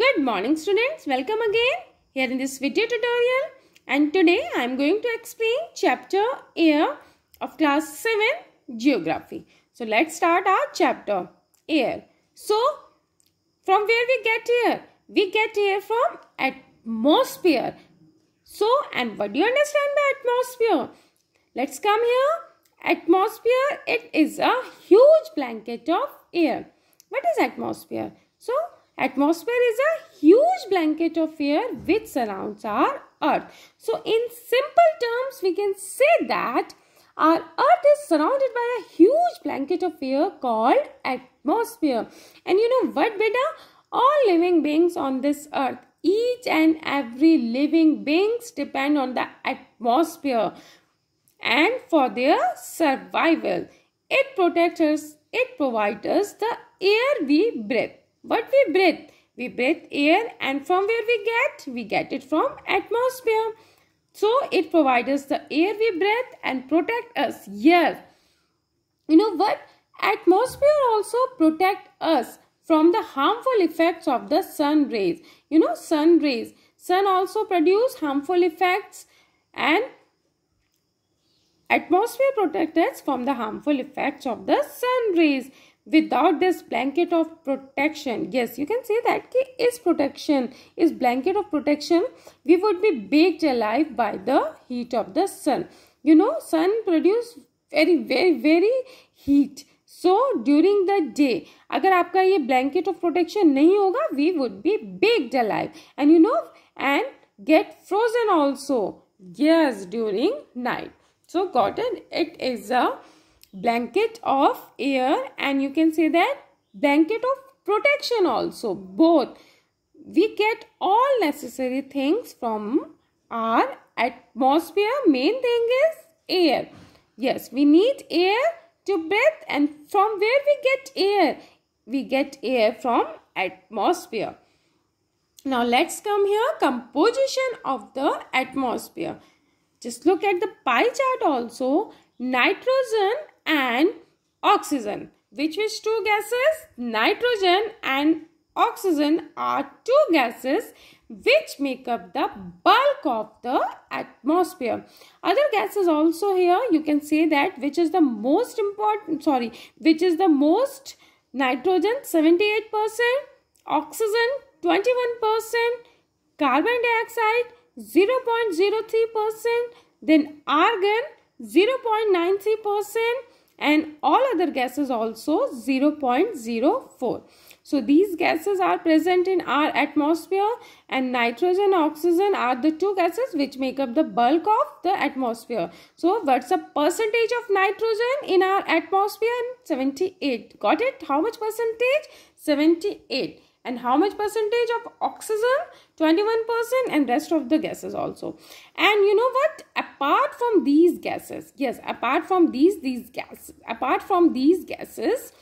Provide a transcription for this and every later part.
Good morning students. Welcome again here in this video tutorial and today I am going to explain chapter air of class 7 geography. So let's start our chapter air. So from where we get air? We get air from atmosphere. So and what do you understand by atmosphere? Let's come here. Atmosphere it is a huge blanket of air. What is atmosphere? So Atmosphere is a huge blanket of air which surrounds our earth. So in simple terms, we can say that our earth is surrounded by a huge blanket of air called atmosphere. And you know what Better All living beings on this earth, each and every living beings depend on the atmosphere and for their survival. It protects us, it provides us the air we breathe. But we breathe. We breathe air and from where we get? We get it from atmosphere. So it provides us the air we breathe and protect us. Yes. You know what? Atmosphere also protect us from the harmful effects of the sun rays. You know sun rays. Sun also produce harmful effects and atmosphere protect us from the harmful effects of the sun rays without this blanket of protection yes you can say that ki is protection is blanket of protection we would be baked alive by the heat of the sun you know sun produce very very very heat so during the day agar aapka ye blanket of protection nahi hoga we would be baked alive and you know and get frozen also yes during night so cotton it is a blanket of air and you can say that blanket of protection also both we get all necessary things from our atmosphere main thing is air yes we need air to breathe and from where we get air we get air from atmosphere now let's come here composition of the atmosphere just look at the pie chart also nitrogen and oxygen. Which is two gases? Nitrogen and oxygen are two gases which make up the bulk of the atmosphere. Other gases also here you can say that which is the most important sorry which is the most nitrogen 78 percent oxygen 21%, carbon dioxide 0.03%, then argon 0.93%, and all other gases also 0.04. So these gases are present in our atmosphere and nitrogen oxygen are the two gases which make up the bulk of the atmosphere. So what's the percentage of nitrogen in our atmosphere? 78. Got it? How much percentage? 78 and how much percentage of oxygen 21% and rest of the gases also and you know what apart from these gases yes apart from these these gases apart from these gases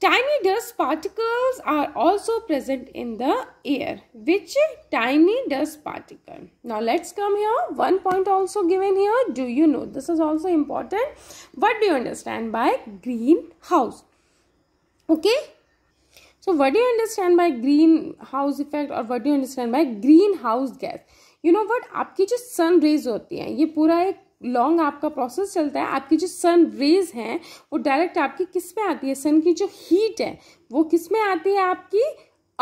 tiny dust particles are also present in the air which tiny dust particle now let's come here one point also given here do you know this is also important what do you understand by greenhouse okay So what do you understand by greenhouse effect और what do you understand by greenhouse gas? You know what? आपकी जो sun raise होती हैं ये पूरा एक long आपका process चलता है आपकी जो सन रेज हैं वो डायरेक्ट आपकी किस में आती है सन की जो हीट है वो किस में आती है आपकी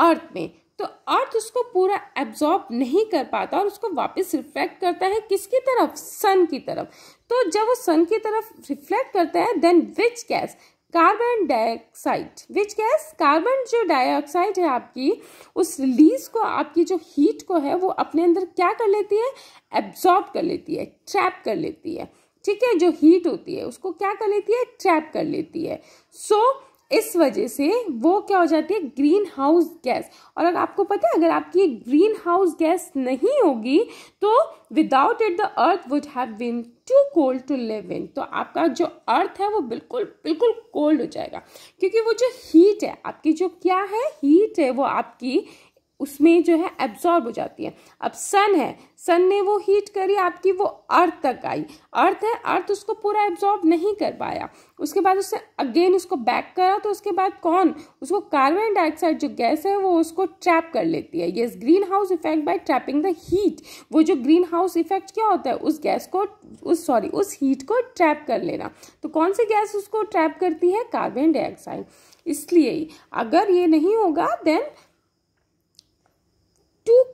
अर्थ में तो अर्थ उसको पूरा एब्जॉर्ब नहीं कर पाता और उसको वापस रिफ्लेक्ट करता है किसकी तरफ सन की तरफ तो जब वो सन की तरफ रिफ्लेक्ट करता है then which gas carbon dioxide which gas carbon जो डाइऑक्साइड है आपकी उस रिलीज को आपकी जो हीट को है वो अपने अंदर क्या कर लेती है एब्जॉर्ब कर लेती है ट्रैप कर लेती है ठीक है जो हीट होती है उसको क्या कर लेती है ट्रैप कर लेती है सो so, इस वजह से वो क्या हो जाती है ग्रीन हाउस गैस और अगर आपको पता है अगर आपकी ग्रीन हाउस गैस नहीं होगी तो without it the earth would have been too cold to live in तो आपका जो अर्थ है वो बिल्कुल बिल्कुल कोल्ड हो जाएगा क्योंकि वो जो हीट है आपकी जो क्या है हीट है वो आपकी उसमें जो है एब्जॉर्ब हो जाती है अब सन है सन ने वो हीट करी आपकी वो अर्थ तक आई अर्थ है अर्थ उसको पूरा एब्जॉर्ब नहीं कर पाया उसके बाद उसने अगेन उसको बैक करा तो उसके बाद कौन उसको कार्बन डाइऑक्साइड जो गैस है वो उसको ट्रैप कर लेती है ये greenhouse effect by trapping the heat वो जो ग्रीन हाउस इफेक्ट क्या होता है उस गैस को उस सॉरी उस हीट को ट्रैप कर लेना तो कौन सी गैस उसको ट्रैप करती है कार्बन डाइऑक्साइड इसलिए अगर ये नहीं होगा then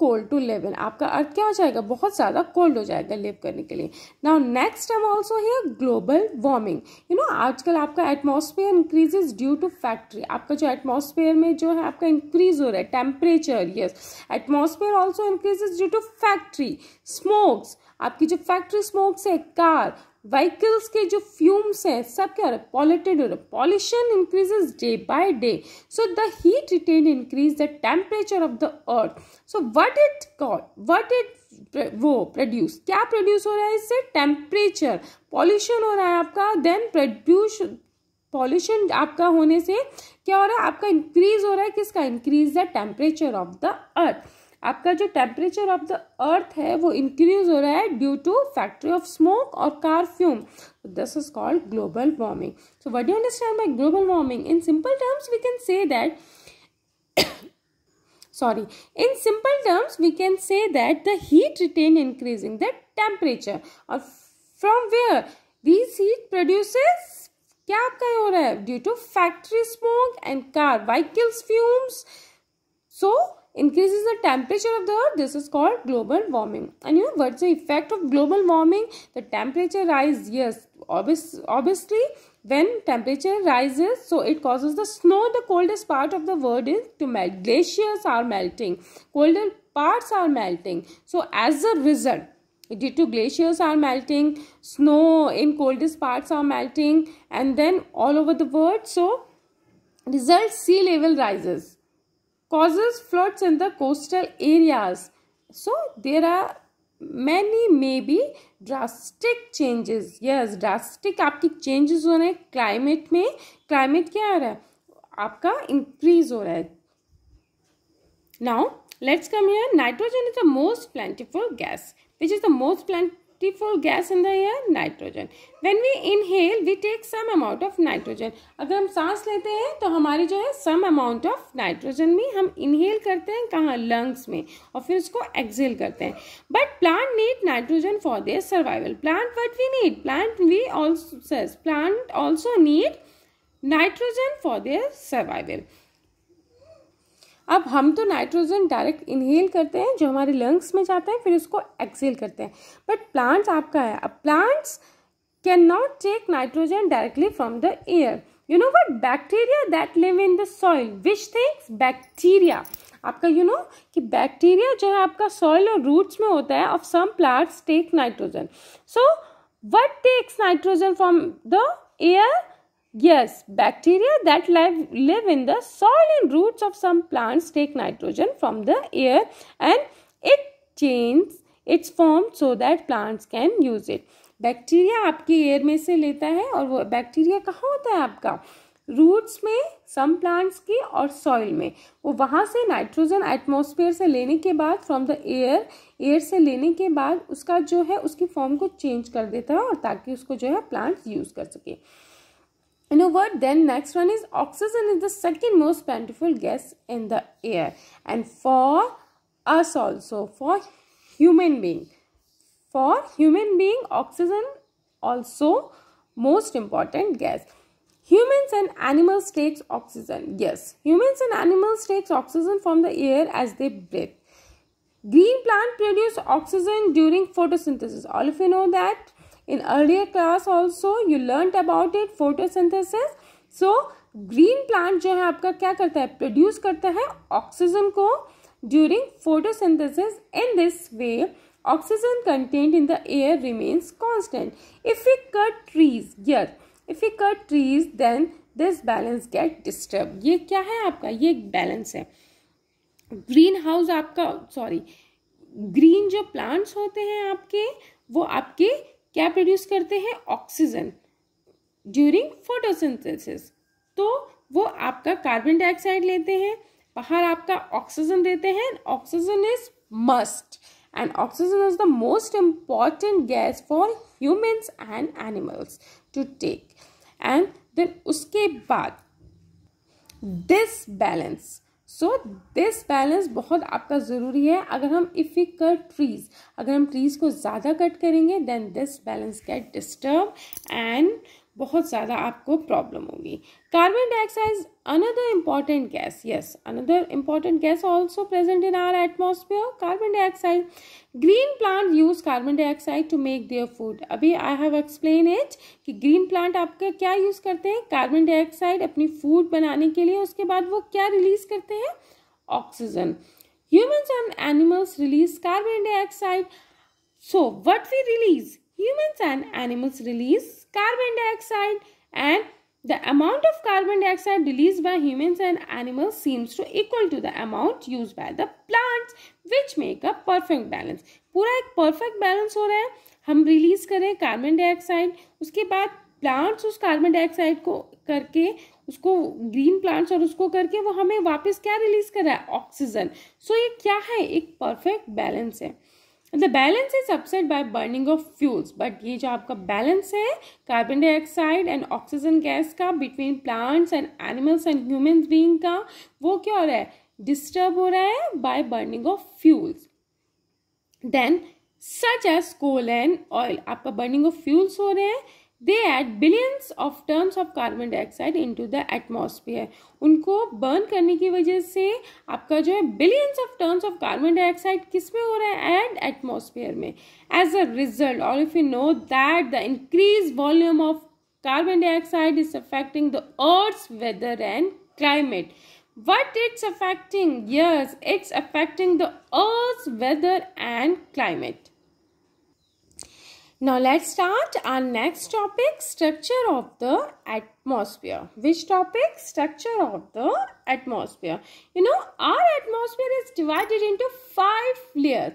cold to live in आपका अर्थ क्या हो जाएगा बहुत ज़्यादा कोल्ड हो जाएगा लिव करने के लिए नाउ नेक्स्ट एम ऑल्सो है ग्लोबल वार्मिंग यू नो आजकल आपका atmosphere increases due to factory आपका जो एटमोसफेयर में जो है आपका इंक्रीज हो रहा है temperature yes atmosphere also increases due to factory smokes आपकी जो फैक्ट्री स्मोक्स है कार व्हीकल्स के जो फ्यूम्स हैं सब क्या हो रहा है पॉल्यूटेड हो रहा है pollution increases day by day so the heat retain increase the temperature of the earth so what it call what it वो प्रोड्यूस क्या प्रोड्यूस हो रहा है इससे टेम्परेचर पॉल्यूशन हो रहा है आपका देन प्रोड्यूस पॉल्यूशन आपका होने से क्या हो रहा है आपका इंक्रीज हो रहा है किसका increase the temperature of the earth आपका जो टेम्परेचर ऑफ द अर्थ है वो इंक्रीज हो रहा है due to factory of smoke और car fume this is called global warming so what you understand by global warming in simple terms we can say that sorry in simple terms we can say that the heat retain increasing the temperature और from where this heat produces क्या आपका हो रहा है due to factory smoke and car vehicles fumes so increases the temperature of the earth this is called global warming and you know what's the effect of global warming the temperature rise yes obvious, obviously when temperature rises so it causes the snow the coldest part of the world is to melt glaciers are melting colder parts are melting so as a result due to glaciers are melting snow in coldest parts are melting and then all over the world so result sea level rises causes floods in the coastal areas. So there are many maybe drastic changes. Yes, drastic aapki changes ho rahe climate mein Climate kya ho raha hai aapka increase ho raha hai Now, let's come here. Nitrogen is the most plentiful gas, which is the most plant for gas in there nitrogen when we inhale we take some amount of nitrogen अगर हम सांस लेते हैं तो हमारी जो है सम amount of nitrogen में हम इनहेल करते हैं कहाँ लंग्स में और फिर उसको एक्सेल करते हैं but plant need nitrogen for their survival plant what we need plant we also plant also need nitrogen for their survival अब हम तो नाइट्रोजन डायरेक्ट इनहेल करते हैं जो हमारे लंग्स में जाता है फिर उसको एक्सेल करते हैं बट प्लांट्स आपका है अब plants can not take nitrogen directly from the air you know what bacteria that live in the soil which things bacteria आपका यू you नो know, कि बैक्टीरिया जो है आपका सॉइल और रूट्स में होता है of some plants take nitrogen so what takes nitrogen from the air Yes, bacteria that live, live in the soil and roots of some plants take nitrogen from the air and it changes its form so that plants can use it. Bacteria आपके air में से लेता है और वो bacteria कहाँ होता है आपका रूट्स में सम प्लांट्स की और सॉइल में वो वहाँ से नाइट्रोजन एटमॉस्फेयर से लेने के बाद फ्रॉम द एयर एयर से लेने के बाद उसका जो है उसकी फॉर्म को चेंज कर देता है और ताकि उसको जो है प्लांट्स यूज़ कर सके In a word, then next one is oxygen is the second most plentiful gas in the air. And for us also, for human being. For human being, oxygen also most important gas. Humans and animals takes oxygen. Yes, humans and animals takes oxygen from the air as they breathe. Green plant produce oxygen during photosynthesis. All of you know that in earlier class also you learnt about it photosynthesis so green plant जो है आपका क्या करता है produce करता है oxygen को during photosynthesis in this way oxygen content in the air remains constant if we cut trees yes if we cut trees then this balance get disturb ये क्या है आपका ये एक बैलेंस है ग्रीन हाउस आपका सॉरी ग्रीन जो plants होते हैं आपके वो आपके क्या प्रोड्यूस करते हैं ऑक्सीजन ड्यूरिंग फोटोसिंथेसिस तो वो आपका कार्बन डाइऑक्साइड लेते हैं बाहर आपका ऑक्सीजन देते हैं oxygen is must and oxygen is the most important gas for humans and animals to take and then उसके बाद this balance so this balance बहुत आपका ज़रूरी है अगर हम इफ़ वी कट ट्रीज अगर हम ट्रीज़ को ज़्यादा कट करेंगे then this balance get disturb and बहुत ज़्यादा आपको प्रॉब्लम होगी carbon dioxide another important gas yes another important gas also present in our atmosphere carbon dioxide green plant use carbon dioxide to make their food अभी I have explain it कि green plant आपका क्या use करते हैं carbon dioxide अपनी food बनाने के लिए उसके बाद वो क्या रिलीज करते हैं oxygen humans and animals release carbon dioxide so what we release humans and animals release carbon dioxide and the amount of carbon dioxide released by humans and animals seems to equal to the amount used by the plants which make a perfect balance pura ek perfect balance ho raha hai hum release करें carbon dioxide uske baad plants उस carbon dioxide को करके उसको green plants और उसको करके वो हमें वापस क्या रिलीज कर रहा है ऑक्सीजन सो so ये क्या है एक परफेक्ट बैलेंस है the balance is upset by burning of fuels but ये जो आपका बैलेंस है carbon dioxide and oxygen gas का between plants and animals and human being का वो क्या हो रहा है डिस्टर्ब हो रहा है by burning of fuels then such as coal and oil आपका बर्निंग ऑफ फ्यूल्स हो रहे हैं they add billions of terms of carbon dioxide into the atmosphere उनको बर्न करने की वजह से आपका जो है billions of terms of carbon dioxide किस में हो रहा है एड एटमोसफियर में एज अ रिजल्ट और if you know that the increase volume of carbon dioxide is affecting the earth weather and climate what it's affecting yes it's affecting the earth weather and climate Now let's start our next topic structure of the atmosphere. Which topic? Structure of the atmosphere. You know our atmosphere is divided into five layers.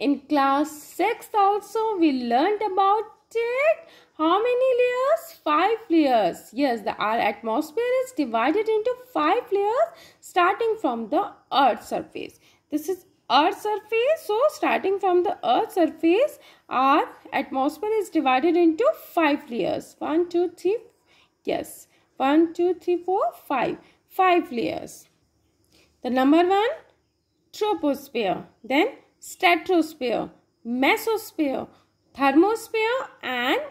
In class 6 also we learned about it. How many layers? Five layers. Yes, the, our atmosphere is divided into five layers starting from the earth surface. This is earth surface so starting from the earth surface our atmosphere is divided into five layers one two three yes one two three four five five layers the number one troposphere then stratosphere mesosphere thermosphere and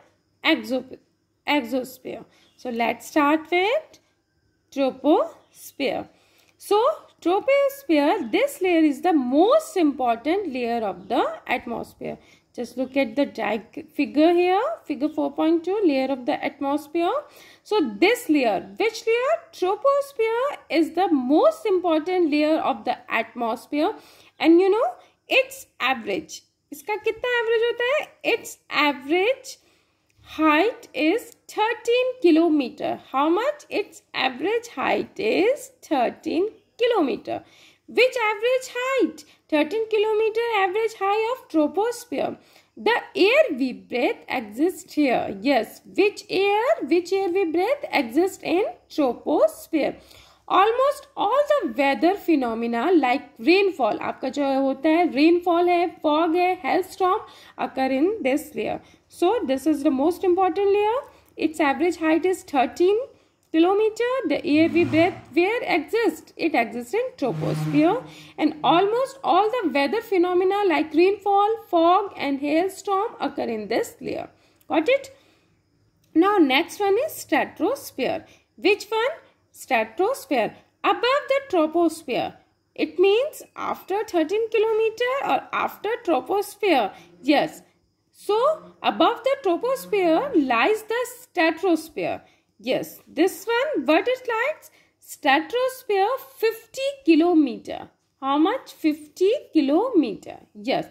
exosphere so let's start with troposphere so Troposphere, this layer is the most important layer of the atmosphere. Just look at the figure here, figure 4.2, layer of the atmosphere. So this layer, which layer? Troposphere is the most important layer of the atmosphere. And you know, its average. Its कितना average होता है Its average height is 13 kilometer. How much? Its average height is 13 kilometer which average height 13 kilometer average height of troposphere the air we breathe exists here yes which air which air we breathe exists in troposphere almost all the weather phenomena like rainfall aapka jo hota hai rainfall hai fog hai hailstorm occur in this layer so this is the most important layer its average height is 13 kilometer, the air we breathe where exists? It exists in troposphere and almost all the weather phenomena like rainfall, fog and hailstorm occur in this layer. Got it? Now next one is stratosphere. Which one? Stratosphere. Above the troposphere. It means after 13 kilometer or after troposphere. Yes. So above the troposphere lies the stratosphere. Yes, this one, what it likes? Stratosphere 50 kilometer. How much? 50 kilometer. Yes.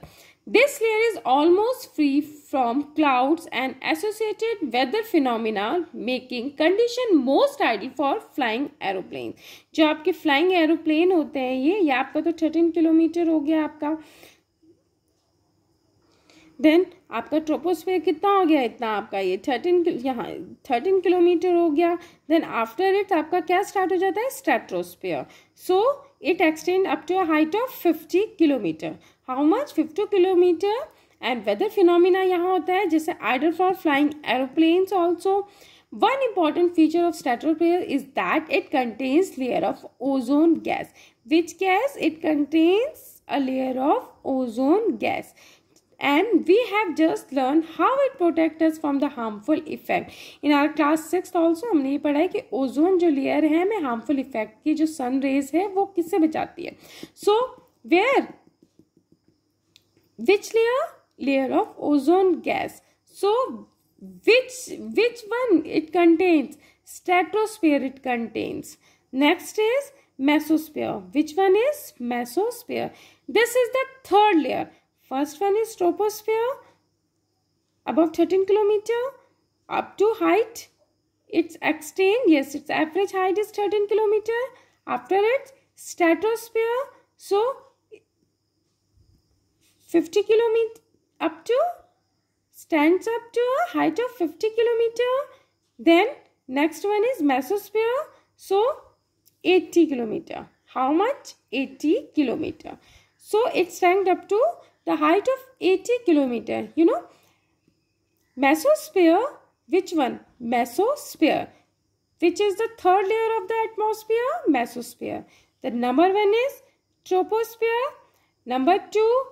This layer is almost free from clouds and associated weather phenomena making condition most ideal for flying aeroplane jo aapke flying aeroplane hote hain ye ye aapka to 13 kilometre ho gaya aapka then आपका troposphere कितना हो गया इतना आपका ये thirteen यहाँ thirteen kilometre हो गया देन आफ्टर इट आपका क्या स्टार्ट हो जाता है stratosphere so it extend up to height of fifty kilometre how much fifty kilometre and weather phenomena यहाँ होता है जैसे ideal for flying aeroplanes also one important feature of stratosphere is that it contains layer of ozone gas which gas it contains a layer of ozone gas and we have just learned how it protects us from the harmful effect in our class sixth, also we have studied that ozone layer जो layer harmful effect. Harmful effect की जो sun rays it. So, where? Which layer? Layer of ozone gas. So, which which one it contains stratosphere it contains next is mesosphere which one is mesosphere this is the third layer First one is troposphere above 13 kilometer up to height its extent yes its average height is 13 kilometer after it stratosphere so 50 kilometer up to stands up to a height of 50 kilometer then next one is mesosphere so 80 kilometer how much 80 kilometer so it's ranked up to the height of 80 kilometer. You know, mesosphere, which one? Mesosphere. Which is the third layer of the atmosphere? Mesosphere. The number one is troposphere. Number two,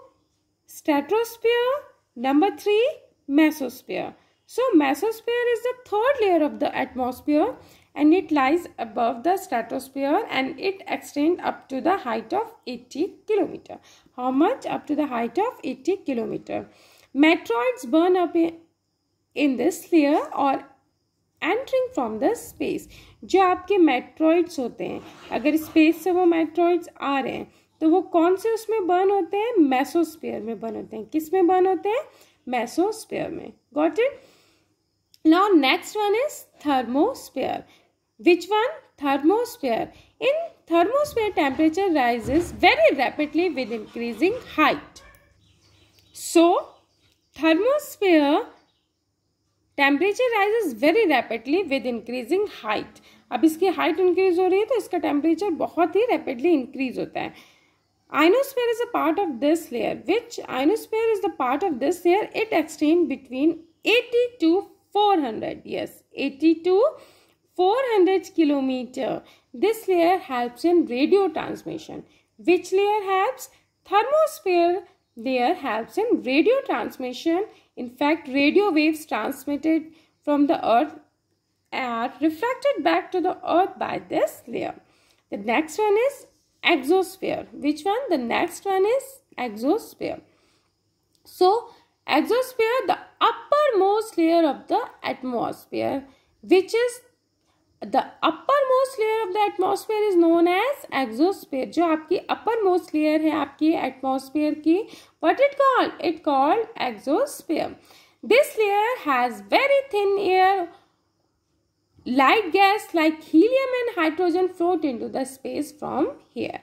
stratosphere. Number three, mesosphere. So mesosphere is the third layer of the atmosphere and it lies above the stratosphere and it extends up to the height of 80 kilometer. How much? Up to the height of 80 kilometer. Meteoroids burn up in this layer or entering from the space जो आपके meteoroids होते हैं अगर space से वो meteoroids आ रहे हैं तो वो कौन से उसमें बर्न होते हैं मेसोस्पेयर में बर्न होते हैं किस में बर्न होते हैं मैसोस्पियर में got it now next one is thermosphere which one thermosphere. In thermosphere, temperature rises very rapidly with increasing height. So, thermosphere temperature rises very rapidly with increasing height अब इसकी height increase हो रही है तो इसका temperature बहुत ही rapidly increase होता है ionosphere is a part of this layer which ionosphere is the part of this layer it extend between 80 to 400 hundred yes eighty to 400 kilometer. This layer helps in radio transmission. Which layer helps? Thermosphere layer helps in radio transmission. In fact, radio waves transmitted from the earth are reflected back to the earth by this layer. The next one is exosphere. Which one? The next one is exosphere. So, exosphere, the uppermost layer of the atmosphere, which is the uppermost layer of the atmosphere is known as exosphere jo aapki uppermost layer hai aapki atmosphere ki what it called it called exosphere this layer has very thin air light gas like helium and hydrogen float into the space from here